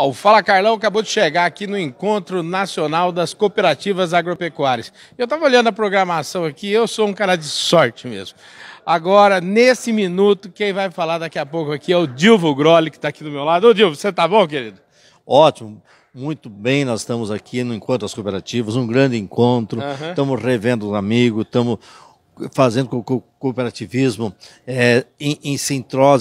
Ó, o Fala Carlão acabou de chegar aqui no Encontro Nacional das Cooperativas Agropecuárias. Eu estava olhando a programação aqui, eu sou um cara de sorte mesmo. Agora, nesse minuto, quem vai falar daqui a pouco aqui é o Dilvo Groli, que está aqui do meu lado. Ô Dilvo, você está bom, querido? Ótimo. Muito bem, nós estamos aqui no Encontro das Cooperativas, um grande encontro. Estamos uhum. revendo os amigos, estamos fazendo com que o cooperativismo é, em, em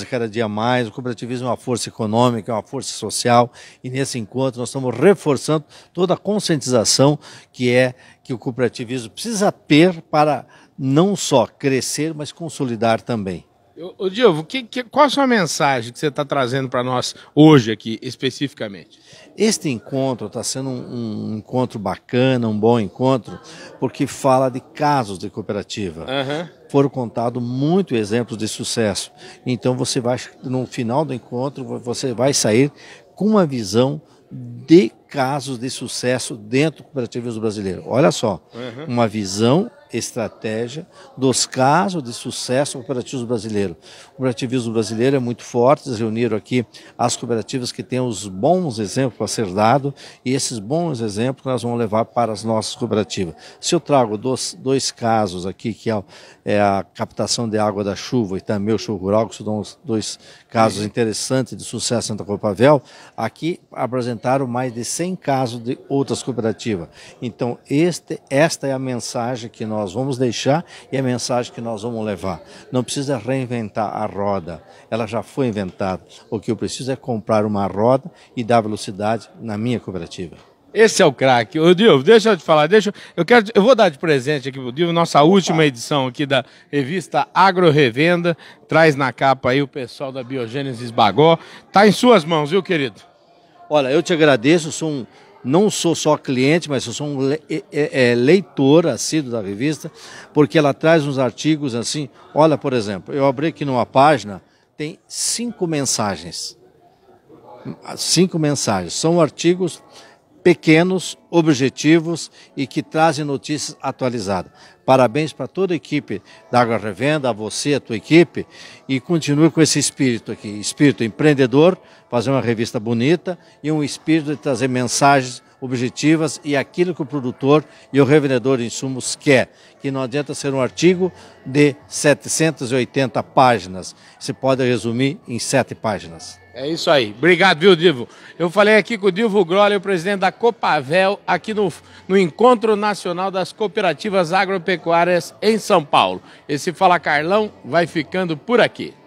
cada dia mais. O cooperativismo é uma força econômica, é uma força social, e nesse encontro nós estamos reforçando toda a conscientização que é que o cooperativismo precisa ter para não só crescer, mas consolidar também. Ô, Diogo, que, que, qual a sua mensagem que você está trazendo para nós hoje aqui, especificamente? Este encontro está sendo um, um, encontro bacana, um bom encontro, porque fala de casos de cooperativa. Uhum. Foram contados muitos exemplos de sucesso. Então você vai, no final do encontro, você vai sair com uma visão de casos de sucesso dentro do cooperativismo brasileiro. Olha só, uhum. uma visão estratégia dos casos de sucesso cooperativo brasileiro. O cooperativismo brasileiro é muito forte, eles reuniram aqui as cooperativas que têm os bons exemplos para ser dado e esses bons exemplos nós vamos levar para as nossas cooperativas. Se eu trago dois, dois casos aqui, que é, é a captação de água da chuva e também o show rural, que são dois casos interessantes de sucesso em Copavel, aqui apresentaram mais de 100 casos de outras cooperativas. Então, este, esta é a mensagem que nós nós vamos deixar e a mensagem que nós vamos levar. Não precisa reinventar a roda, ela já foi inventada. O que eu preciso é comprar uma roda e dar velocidade na minha cooperativa. Esse é o craque. Ô, Dilvo, deixa eu te falar. Deixa, eu, quero, eu vou dar de presente aqui pro Dilvo, nossa última edição aqui da revista Agro Revenda. Traz na capa aí o pessoal da Biogênesis Bagó. Tá em suas mãos, viu, querido? Olha, eu te agradeço, sou um, não sou só cliente, mas eu sou um le é, é, é, leitor assíduo da revista, porque ela traz uns artigos assim. Olha, por exemplo, eu abri aqui numa página, tem cinco mensagens. Cinco mensagens. São artigos pequenos, objetivos e que trazem notícias atualizadas. Parabéns para toda a equipe da Água Revenda, a você, a tua equipe, e continue com esse espírito aqui, espírito empreendedor, fazer uma revista bonita e um espírito de trazer mensagens objetivas e aquilo que o produtor e o revendedor de insumos quer. Que não adianta ser um artigo de 780 páginas. Se pode resumir em sete páginas. É isso aí. Obrigado, viu, Divo? Eu falei aqui com o Divo Groli, o presidente da Copavel, aqui no, no Encontro Nacional das Cooperativas Agropecuárias em São Paulo. Esse Fala Carlão vai ficando por aqui.